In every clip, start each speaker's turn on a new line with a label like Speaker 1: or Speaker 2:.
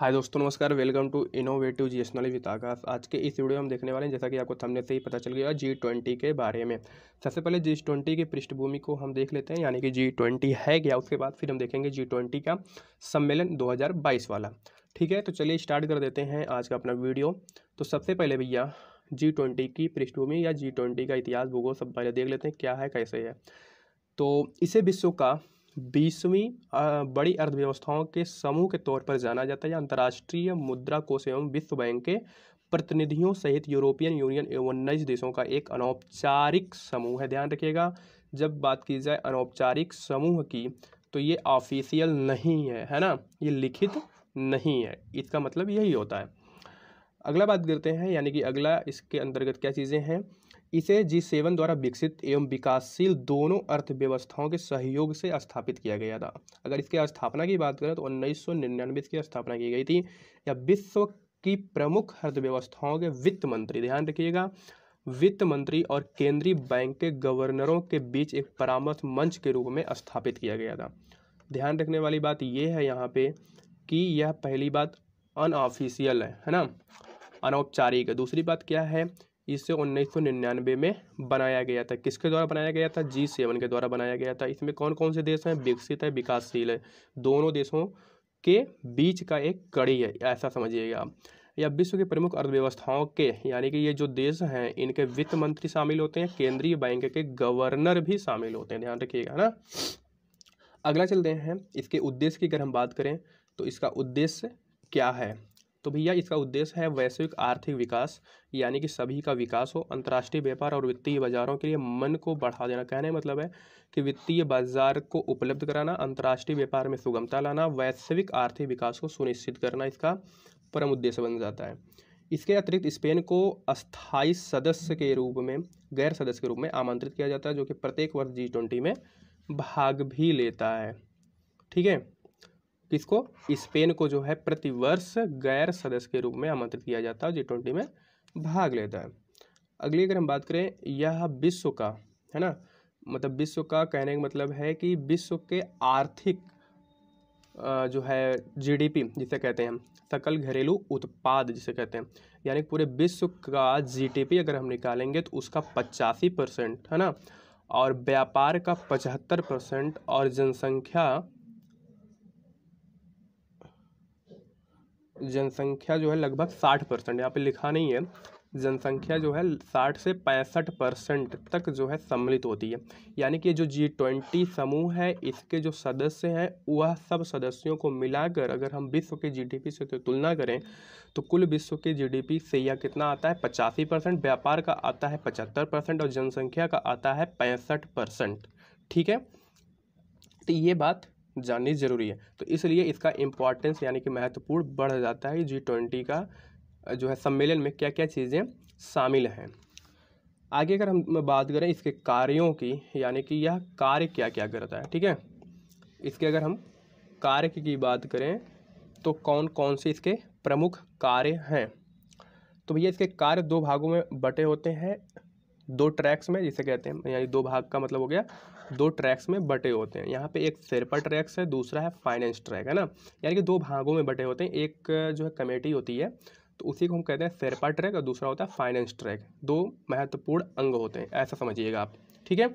Speaker 1: हाय दोस्तों नमस्कार welcome to innovative G S with Vikas आज के इस वीडियो में हम देखने वाले हैं जैसा कि आपको थंबनेल से ही पता चल गया जी ट्वेंटी के बारे में सबसे पहले जी ट्वेंटी की पृष्ठभूमि को हम देख लेते हैं यानी कि जी ट्वेंटी है क्या उसके बाद फिर हम देखेंगे जी ट्वेंटी का सम्मेलन दो हज़ार बाईस वाला ठीक है तो चलिए स्टार्ट कर देते हैं आज का अपना वीडियो तो सबसे पहले भैया जी ट्वेंटी की पृष्ठभूमि या जी ट्वेंटी का इतिहास भूगोल सब पहले देख लेते हैं क्या है कैसे है तो इसे विश्व का बीसवीं बड़ी अर्थव्यवस्थाओं के समूह के तौर पर जाना जाता है या अंतर्राष्ट्रीय मुद्रा कोष एवं विश्व बैंक के प्रतिनिधियों सहित यूरोपियन यूनियन एवं उन्नीस देशों का एक अनौपचारिक समूह है ध्यान रखिएगा जब बात की जाए अनौपचारिक समूह की तो ये ऑफिशियल नहीं है है ना ये लिखित नहीं है इसका मतलब यही होता है अगला बात करते हैं यानी कि अगला इसके अंतर्गत क्या चीज़ें हैं इसे जी सेवन द्वारा विकसित एवं विकासशील दोनों अर्थव्यवस्थाओं के सहयोग से स्थापित किया गया था अगर इसके स्थापना की बात करें तो उन्नीस सौ निन्यानवे की स्थापना की गई थी या विश्व की प्रमुख अर्थव्यवस्थाओं के वित्त मंत्री ध्यान रखिएगा वित्त मंत्री और केंद्रीय बैंक के गवर्नरों के बीच एक परामर्श मंच के रूप में स्थापित किया गया था ध्यान रखने वाली बात यह है यहाँ पे कि यह पहली बात अनऑफिशियल है है ना अनौपचारिक दूसरी बात क्या है इसे उन्नीस में बनाया गया था किसके द्वारा बनाया गया था जी सेवन के द्वारा बनाया गया था इसमें कौन कौन से देश हैं विकसित है विकासशील है दोनों देशों के बीच का एक कड़ी है ऐसा समझिएगा या विश्व के प्रमुख अर्थव्यवस्थाओं के यानी कि ये जो देश हैं इनके वित्त मंत्री शामिल होते हैं केंद्रीय बैंक के गवर्नर भी शामिल होते हैं ध्यान रखिएगा ना अगला चलते हैं इसके उद्देश्य की अगर हम बात करें तो इसका उद्देश्य क्या है तो भैया इसका उद्देश्य है वैश्विक आर्थिक विकास यानी कि सभी का विकास हो अंतर्राष्ट्रीय व्यापार और वित्तीय बाजारों के लिए मन को बढ़ा देना कहने मतलब है कि वित्तीय बाजार को उपलब्ध कराना अंतर्राष्ट्रीय व्यापार में सुगमता लाना वैश्विक आर्थिक विकास को सुनिश्चित करना इसका परम उद्देश्य बन जाता है इसके अतिरिक्त स्पेन को अस्थायी सदस्य के रूप में गैर सदस्य के रूप में आमंत्रित किया जाता है जो कि प्रत्येक वर्ष जी ट्वेंटी में भाग भी लेता है ठीक है किसको तो स्पेन को जो है प्रतिवर्ष गैर सदस्य के रूप में आमंत्रित किया जाता है जी ट्वेंटी में भाग लेता है अगली अगर हम बात करें यह विश्व का है ना मतलब विश्व का कहने का मतलब है कि विश्व के आर्थिक जो है जीडीपी जिसे कहते हैं सकल घरेलू उत्पाद जिसे कहते हैं यानी पूरे विश्व का जीडीपी अगर हम निकालेंगे तो उसका पचासी परसेंट है ना और व्यापार का पचहत्तर परसेंट और जनसंख्या जनसंख्या जो है लगभग साठ परसेंट यहाँ पर लिखा नहीं है जनसंख्या जो है साठ से पैंसठ परसेंट तक जो है सम्मिलित होती है यानी कि जो जी ट्वेंटी समूह है इसके जो सदस्य हैं वह सब सदस्यों को मिलाकर अगर हम विश्व के जीडीपी से तो तुलना करें तो कुल विश्व के जीडीपी से यह कितना आता है पचासी परसेंट व्यापार का आता है पचहत्तर परसेंट और जनसंख्या का आता है पैंसठ परसेंट ठीक है तो ये बात जाननी ज़रूरी है तो इसलिए इसका इम्पॉर्टेंस यानी कि महत्वपूर्ण बढ़ जाता है जी ट्वेंटी का जो है सम्मेलन में क्या क्या चीज़ें शामिल हैं आगे अगर हम बात करें इसके कार्यों की यानी कि यह कार्य क्या क्या करता है ठीक है इसके अगर हम कार्य की बात करें तो कौन कौन से इसके प्रमुख कार्य हैं तो भैया इसके कार्य दो भागों में बटे होते हैं दो ट्रैक्स में जिसे कहते हैं यानी दो भाग का मतलब हो गया दो ट्रैक्स में बटे होते हैं यहाँ पे एक सेरपा ट्रैक्स है दूसरा है फाइनेंस ट्रैक है ना यानी कि दो भागों में बटे होते हैं एक जो है कमेटी होती है तो उसी को हम कहते हैं सेरपा ट्रैक और दूसरा होता है फाइनेंस ट्रैक दो महत्वपूर्ण अंग होते हैं ऐसा समझिएगा आप ठीक है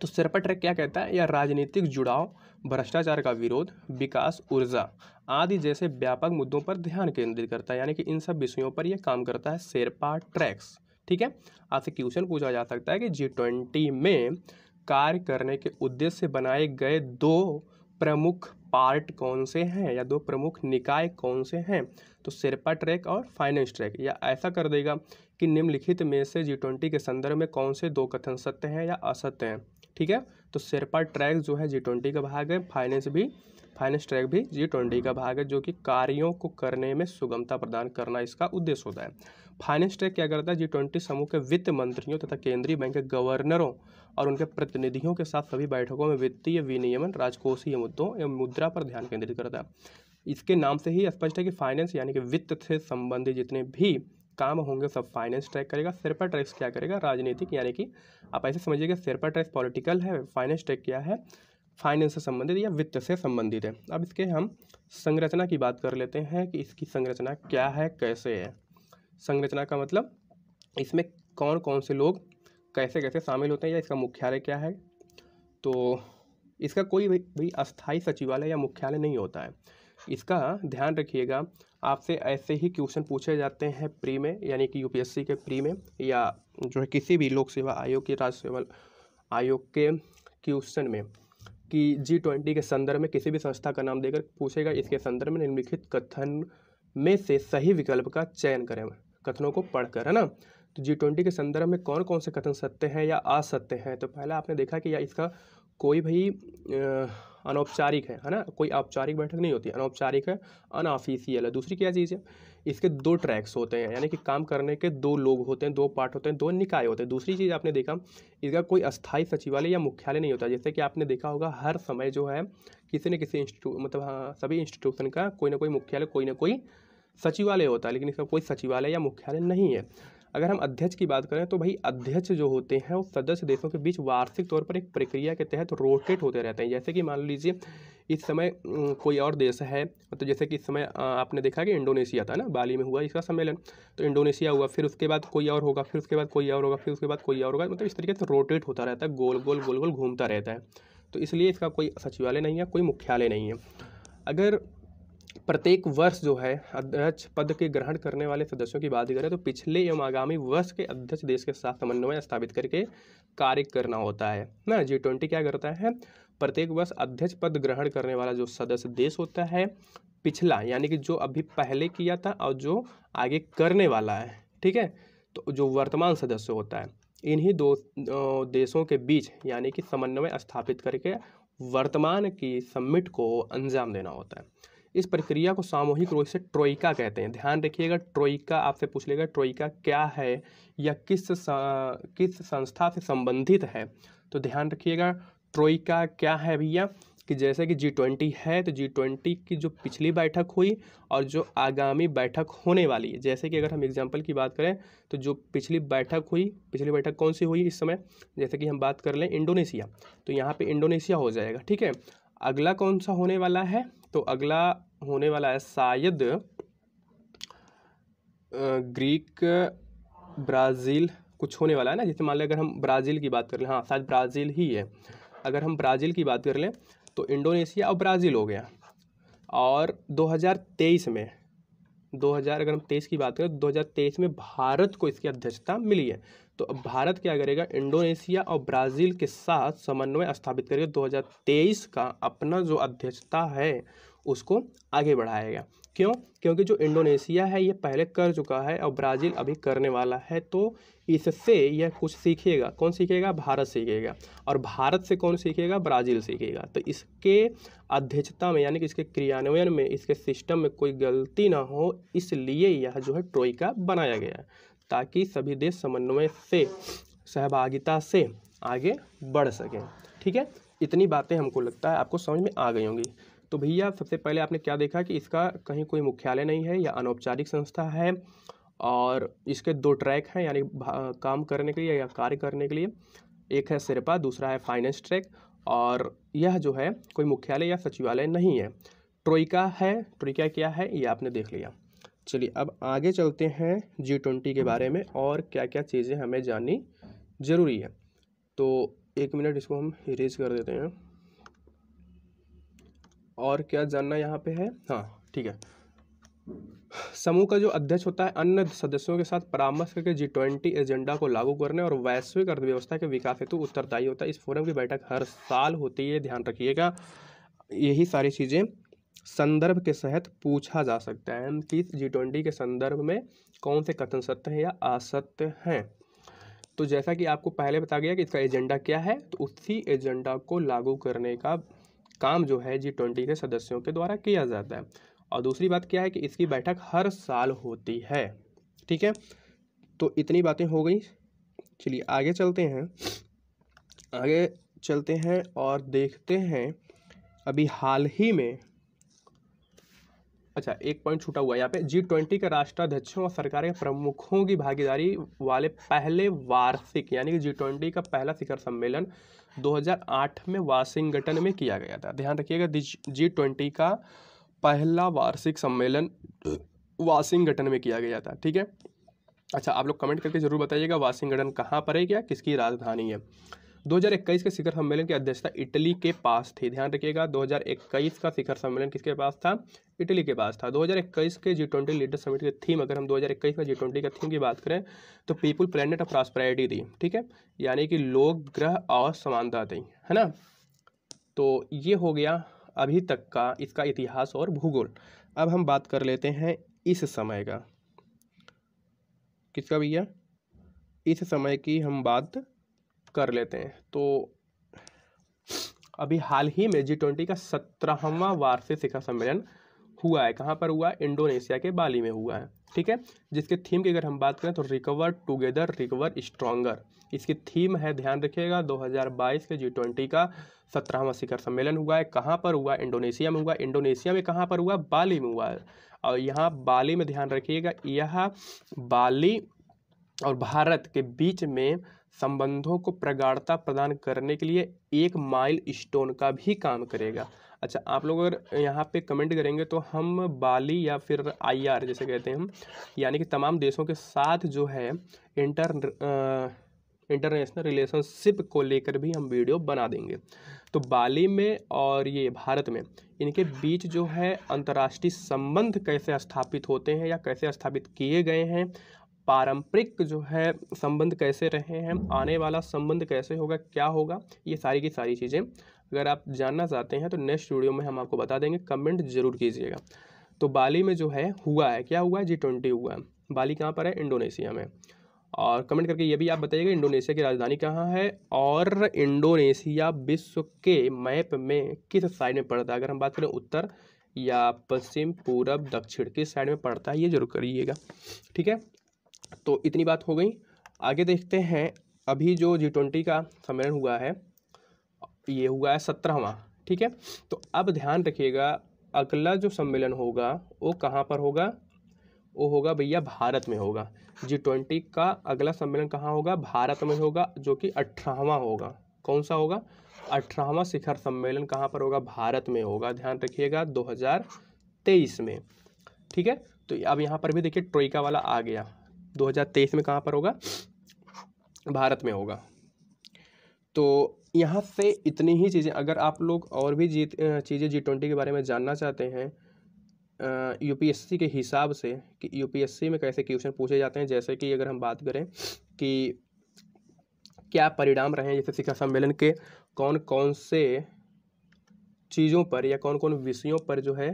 Speaker 1: तो सेरपा ट्रैक क्या कहता है या राजनीतिक जुड़ाव भ्रष्टाचार का विरोध विकास ऊर्जा आदि जैसे व्यापक मुद्दों पर ध्यान केंद्रित करता है यानी कि इन सब विषयों पर यह काम करता है शेरपा ट्रैक्स ठीक है आपसे क्वेश्चन पूछा जा सकता है कि जी ट्वेंटी में कार्य करने के उद्देश्य से बनाए गए दो प्रमुख पार्ट कौन से हैं या दो प्रमुख निकाय कौन से हैं तो शेरपा ट्रैक और फाइनेंस ट्रैक या ऐसा कर देगा कि निम्नलिखित में से जी ट्वेंटी के संदर्भ में कौन से दो कथन सत्य हैं या असत्य हैं ठीक है तो शेरपा ट्रैक जो है जी ट्वेंटी का भाग है फाइनेंस भी फाइनेंस ट्रैक भी जी ट्वेंटी का भाग है जो कि कार्यों को करने में सुगमता प्रदान करना इसका उद्देश्य होता है फाइनेंस ट्रैक क्या करता है जी ट्वेंटी समूह के वित्त मंत्रियों तथा केंद्रीय बैंक के गवर्नरों और उनके प्रतिनिधियों के साथ सभी बैठकों में वित्तीय विनियमन राजकोषीय मुद्दों एवं मुद्रा पर ध्यान केंद्रित करता है इसके नाम से ही स्पष्ट है कि फाइनेंस यानी कि वित्त से संबंधित जितने भी काम होंगे सब फाइनेंस ट्रैक करेगा सिरपा ट्रैक्स क्या करेगा राजनीतिक यानी कि आप ऐसे समझिए कि सिरपा ट्रैक्स पॉलिटिकल है फाइनेंस ट्रैक क्या है फाइनेंस से संबंधित या वित्त से संबंधित है अब इसके हम संरचना की बात कर लेते हैं कि इसकी संरचना क्या है कैसे है संरचना का मतलब इसमें कौन कौन से लोग कैसे कैसे शामिल होते हैं या इसका मुख्यालय क्या है तो इसका कोई भी, अस्थाई अस्थायी सचिवालय या मुख्यालय नहीं होता है इसका ध्यान रखिएगा आपसे ऐसे ही क्वेश्चन पूछे जाते हैं प्री में यानी कि यूपीएससी के प्री में या जो है किसी भी लोक सेवा आयोग के राज्य सेवा आयोग के क्वेश्चन में कि जी ट्वेंटी के संदर्भ में किसी भी संस्था का नाम देकर पूछेगा इसके संदर्भ में निम्नलिखित कथन में से सही विकल्प का चयन करें कथनों को पढ़कर है ना तो जी ट्वेंटी के संदर्भ में कौन कौन से कथन सत्य हैं या असत्य हैं तो पहला आपने देखा कि या इसका कोई भी अनौपचारिक है है ना कोई औपचारिक बैठक नहीं होती अनौपचारिक है अनऑफिशियल है दूसरी क्या चीज़ है इसके दो ट्रैक्स होते हैं यानी कि काम करने के दो लोग होते हैं दो पार्ट होते हैं दो निकाय होते हैं दूसरी चीज़ आपने देखा इसका कोई अस्थाई सचिवालय या मुख्यालय नहीं होता जैसे कि आपने देखा होगा हर समय जो है किसी न किसी इंस्टीट्यू मतलब हाँ सभी इंस्टीट्यूशन का कोई ना कोई मुख्यालय कोई ना कोई सचिवालय होता है लेकिन इसका कोई सचिवालय या मुख्यालय नहीं है अगर हम अध्यक्ष की बात करें तो भाई अध्यक्ष जो होते हैं वो सदस्य देशों के बीच वार्षिक तौर पर एक प्रक्रिया के तहत रोटेट होते रहते हैं जैसे कि मान लीजिए इस समय कोई और देश है मतलब तो जैसे कि इस समय आपने देखा कि इंडोनेशिया था ना बाली में हुआ इसका सम्मेलन तो इंडोनेशिया हुआ फिर उसके बाद कोई और होगा फिर उसके बाद कोई और होगा फिर उसके बाद कोई और होगा मतलब इस तरीके से रोटेट होता रहता है गोल गोल गोल गोल घूमता रहता है तो इसलिए इसका कोई सचिवालय नहीं है कोई मुख्यालय नहीं है अगर प्रत्येक वर्ष जो है अध्यक्ष पद के ग्रहण करने वाले सदस्यों की बात करें तो पिछले एवं आगामी वर्ष के अध्यक्ष देश के साथ समन्वय स्थापित करके कार्य करना होता है ना जी ट्वेंटी क्या करता है प्रत्येक वर्ष अध्यक्ष पद ग्रहण करने वाला जो सदस्य देश होता है पिछला यानी कि जो अभी पहले किया था और जो आगे करने वाला है ठीक है तो जो वर्तमान सदस्य होता है इन्हीं दो देशों के बीच यानी कि समन्वय स्थापित करके वर्तमान की समिट को अंजाम देना होता है इस प्रक्रिया को सामूहिक रूप से ट्रोइका कहते हैं ध्यान रखिएगा ट्रोइका आपसे पूछ लेगा ट्रोइका क्या है या किस किस संस्था से संबंधित है तो ध्यान रखिएगा ट्रोइका क्या है भैया कि जैसे कि जी ट्वेंटी है तो जी ट्वेंटी की जो पिछली बैठक हुई और जो आगामी बैठक होने वाली है जैसे कि अगर हम एग्जाम्पल की बात करें तो जो पिछली बैठक हुई पिछली बैठक कौन सी हुई इस समय जैसे कि हम बात कर लें इंडोनेशिया तो यहाँ पे इंडोनेशिया हो जाएगा ठीक है अगला कौन सा होने वाला है तो अगला होने वाला है शायद ग्रीक ब्राज़ील कुछ होने वाला है ना जैसे मान लें अगर हम ब्राज़ील की बात कर लें हाँ शायद ब्राज़ील ही है अगर हम ब्राज़ील की बात कर लें तो इंडोनेशिया और ब्राज़ील हो गया और 2023 में 2000 अगर हम तेईस की बात करें तो 2023 में भारत को इसकी अध्यक्षता मिली है तो अब भारत क्या करेगा इंडोनेशिया और ब्राज़ील के साथ समन्वय स्थापित करेगा 2023 का अपना जो अध्यक्षता है उसको आगे बढ़ाएगा क्यों क्योंकि जो इंडोनेशिया है ये पहले कर चुका है और ब्राज़ील अभी करने वाला है तो इससे यह कुछ सीखेगा कौन सीखेगा भारत सीखेगा और भारत से कौन सीखेगा ब्राज़ील सीखेगा तो इसके अध्यक्षता में यानी कि इसके क्रियान्वयन में इसके सिस्टम में कोई गलती ना हो इसलिए यह जो है ट्रोईका बनाया गया ताकि सभी देश समन्वय से सहभागिता से आगे बढ़ सकें ठीक है इतनी बातें हमको लगता है आपको समझ में आ गई होंगी तो भैया सबसे पहले आपने क्या देखा कि इसका कहीं कोई मुख्यालय नहीं है या अनौपचारिक संस्था है और इसके दो ट्रैक हैं यानी काम करने के लिए या कार्य करने के लिए एक है सिरपा दूसरा है फाइनेंस ट्रैक और यह जो है कोई मुख्यालय या सचिवालय नहीं है ट्रोइका है ट्रोइका क्या है ये आपने देख लिया चलिए अब आगे चलते हैं जी ट्वेंटी के बारे में और क्या क्या चीज़ें हमें जाननी ज़रूरी है तो एक मिनट इसको हम इरेज कर देते हैं और क्या जानना यहाँ पे है हाँ ठीक है समूह का जो अध्यक्ष होता है अन्य सदस्यों के साथ परामर्श करके जी ट्वेंटी एजेंडा को लागू करने और वैश्विक अर्थव्यवस्था के विकास हेतु उत्तरदायी होता है इस फोरम की बैठक हर साल होती है ध्यान रखिएगा यही सारी चीज़ें संदर्भ के तहत पूछा जा सकता है कि जी ट्वेंटी के संदर्भ में कौन से कथन सत्य हैं या असत्य हैं तो जैसा कि आपको पहले बता गया कि इसका एजेंडा क्या है तो उसी एजेंडा को लागू करने का काम जो है जी ट्वेंटी के सदस्यों के द्वारा किया जाता है और दूसरी बात क्या है कि इसकी बैठक हर साल होती है ठीक है तो इतनी बातें हो गई चलिए आगे चलते हैं आगे चलते हैं और देखते हैं अभी हाल ही में अच्छा एक पॉइंट छूटा हुआ यहाँ पे जी ट्वेंटी के राष्ट्राध्यक्षों और सरकार के प्रमुखों की भागीदारी वाले पहले वार्षिक यानी कि जी ट्वेंटी का पहला शिखर सम्मेलन 2008 में वाशिंगटन में किया गया था ध्यान रखिएगा जी ट्वेंटी का पहला वार्षिक सम्मेलन वाशिंगटन में किया गया था ठीक है अच्छा आप लोग कमेंट करके ज़रूर बताइएगा वाशिंगटन कहाँ पर है क्या किसकी राजधानी है 2021 के शिखर सम्मेलन की अध्यक्षता इटली के पास थी ध्यान रखिएगा 2021 का शिखर सम्मेलन किसके पास था इटली के पास था 2021 के जी ट्वेंटी लीडर समिट की थीम अगर हम 2021 में जी ट्वेंटी का थीम की बात करें तो पीपुल प्लानट ऑफ प्रॉस्पराइटी थी ठीक है यानी कि लोग ग्रह और समानता थी है ना तो ये हो गया अभी तक का इसका इतिहास और भूगोल अब हम बात कर लेते हैं इस समय का किसका भैया इस समय की हम बात कर लेते हैं तो अभी हाल ही में जी ट्वेंटी का सत्रहवा वार्षिक शिखर सम्मेलन हुआ है कहाँ पर हुआ इंडोनेशिया के बाली में हुआ है ठीक है जिसके थीम की अगर हम बात करें तो रिकवर टुगेदर रिकवर स्ट्रॉन्गर इसकी थीम है ध्यान रखिएगा 2022 के जी ट्वेंटी का सत्रहवा शिखर सम्मेलन हुआ है कहाँ पर हुआ इंडोनेशिया में हुआ इंडोनेशिया में कहाँ पर हुआ बाली में हुआ है और यहाँ बाली में ध्यान रखिएगा यह बाली और भारत के बीच में संबंधों को प्रगाढ़ता प्रदान करने के लिए एक माइल स्टोन का भी काम करेगा अच्छा आप लोग अगर यहाँ पे कमेंट करेंगे तो हम बाली या फिर आईआर जैसे कहते हैं हम यानी कि तमाम देशों के साथ जो है इंटर इंटरनेशनल रिलेशनशिप को लेकर भी हम वीडियो बना देंगे तो बाली में और ये भारत में इनके बीच जो है अंतर्राष्ट्रीय संबंध कैसे स्थापित होते हैं या कैसे स्थापित किए गए हैं पारंपरिक जो है संबंध कैसे रहे हैं आने वाला संबंध कैसे होगा क्या होगा ये सारी की सारी चीज़ें अगर आप जानना चाहते हैं तो नेक्स्ट वीडियो में हम आपको बता देंगे कमेंट जरूर कीजिएगा तो बाली में जो है हुआ है क्या हुआ है जी ट्वेंटी हुआ है बाली कहाँ पर है इंडोनेशिया में और कमेंट करके ये भी आप बताइएगा इंडोनेशिया की राजधानी कहाँ है और इंडोनेशिया विश्व के मैप में किस साइड में पड़ता है अगर हम बात करें उत्तर या पश्चिम पूरब दक्षिण किस साइड में पड़ता है ये जरूर करिएगा ठीक है तो इतनी बात हो गई आगे देखते हैं अभी जो जी ट्वेंटी का सम्मेलन हुआ है ये हुआ है सत्रहवा ठीक है तो अब ध्यान रखिएगा अगला जो सम्मेलन होगा वो कहाँ पर होगा वो होगा भैया भारत में होगा जी ट्वेंटी का अगला सम्मेलन कहाँ होगा भारत में होगा जो कि अठारहवा होगा कौन सा होगा अठारहवा शिखर सम्मेलन कहाँ पर होगा भारत में होगा ध्यान रखिएगा 2023 में ठीक है तो अब यहाँ पर भी देखिए ट्रोइका वाला आ गया 2023 में कहाँ पर होगा भारत में होगा तो यहाँ से इतनी ही चीज़ें अगर आप लोग और भी जी चीज़ें जी ट्वेंटी के बारे में जानना चाहते हैं यूपीएससी के हिसाब से कि यूपीएससी में कैसे क्वेश्चन पूछे जाते हैं जैसे कि अगर हम बात करें कि क्या परिणाम रहे हैं जैसे शिक्षा सम्मेलन के कौन कौन से चीज़ों पर या कौन कौन विषयों पर जो है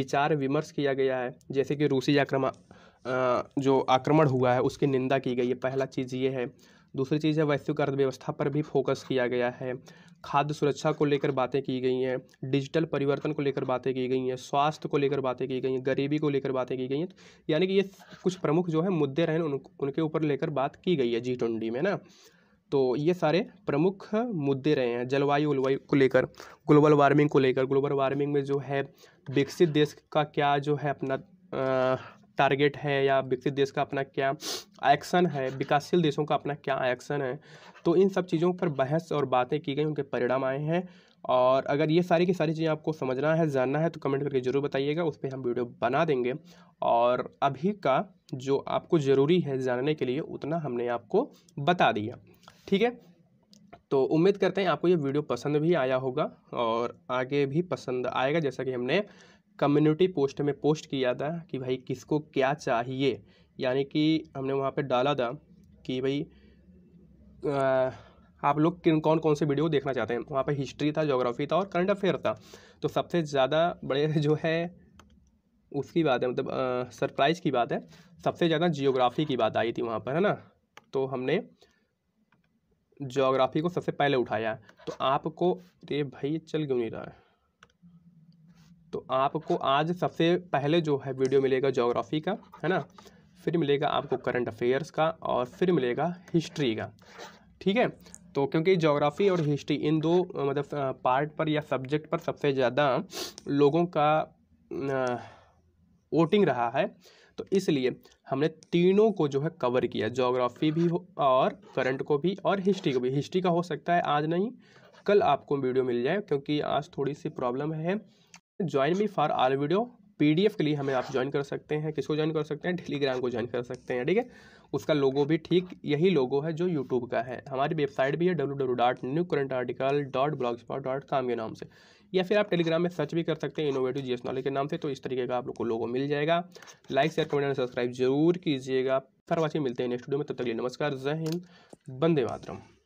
Speaker 1: विचार विमर्श किया गया है जैसे कि रूसी आक्रमण जो आक्रमण हुआ है उसकी निंदा की गई है पहला चीज़ ये है दूसरी चीज़ है वैश्विक अर्थव्यवस्था पर भी फोकस किया गया है खाद्य सुरक्षा को लेकर बातें की गई हैं डिजिटल परिवर्तन को लेकर बातें की गई हैं स्वास्थ्य को लेकर बातें की गई हैं गरीबी को लेकर बातें की गई हैं तो यानी कि ये कुछ प्रमुख जो है मुद्दे रहे उन, उनके ऊपर लेकर बात की गई है जी ट्वेंटी में ना तो ये सारे प्रमुख मुद्दे रहे हैं जलवायु उलवायु को लेकर ग्लोबल वार्मिंग को लेकर ग्लोबल वार्मिंग में जो है विकसित देश का क्या जो है अपना आ, टारगेट है या विकसित देश का अपना क्या एक्शन है विकासशील देशों का अपना क्या एक्शन है तो इन सब चीज़ों पर बहस और बातें की गई उनके परिणाम आए हैं और अगर ये सारी की सारी चीज़ें आपको समझना है जानना है तो कमेंट करके ज़रूर बताइएगा उस पर हम वीडियो बना देंगे और अभी का जो आपको ज़रूरी है जानने के लिए उतना हमने आपको बता दिया ठीक है तो उम्मीद करते हैं आपको ये वीडियो पसंद भी आया होगा और आगे भी पसंद आएगा जैसा कि हमने कम्युनिटी पोस्ट में पोस्ट किया था कि भाई किसको क्या चाहिए यानी कि हमने वहाँ पे डाला था कि भाई आप लोग किन कौन कौन से वीडियो देखना चाहते हैं वहाँ पे हिस्ट्री था जोग्राफी था और करंट अफेयर था तो सबसे ज़्यादा बड़े जो है उसकी बात है मतलब सरप्राइज़ की बात है सबसे ज़्यादा जियोग्राफी की बात आई थी वहाँ पर है ना तो हमने जोग्राफी को सबसे पहले उठाया तो आपको अरे तो भाई चल क्यों नहीं रहा है तो आपको आज सबसे पहले जो है वीडियो मिलेगा जोग्राफ़ी का है ना फिर मिलेगा आपको करंट अफेयर्स का और फिर मिलेगा हिस्ट्री का ठीक है तो क्योंकि जोग्राफ़ी और हिस्ट्री इन दो मतलब पार्ट पर या सब्जेक्ट पर सबसे ज़्यादा लोगों का वोटिंग रहा है तो इसलिए हमने तीनों को जो है कवर किया जोग्राफ़ी भी हो और करंट को भी और हिस्ट्री को भी हिस्ट्री का हो सकता है आज नहीं कल आपको वीडियो मिल जाए क्योंकि आज थोड़ी सी प्रॉब्लम है join me for our video PDF के लिए हमें आप ज्वाइन कर सकते हैं किसको ज्वाइन कर सकते हैं टेलीग्राम को ज्वाइन कर सकते हैं ठीक है उसका लोगो भी ठीक यही लोगो है जो यूट्यूब का है हमारी वेबसाइट भी है W W dot new current article dot blogspot dot com के नाम से या फिर आप टेलीग्राम में सर्च भी कर सकते हैं इनोवेटिव जी नॉलेज के नाम से तो इस तरीके का आप लोग को लोगो मिल जाएगा like share comment and subscribe जरूर कीजिएगा फरवाची मिलते हैं नेक्स्ट वीडियो में तब तक लिए नमस्कार जय हिंद बंदे मातरम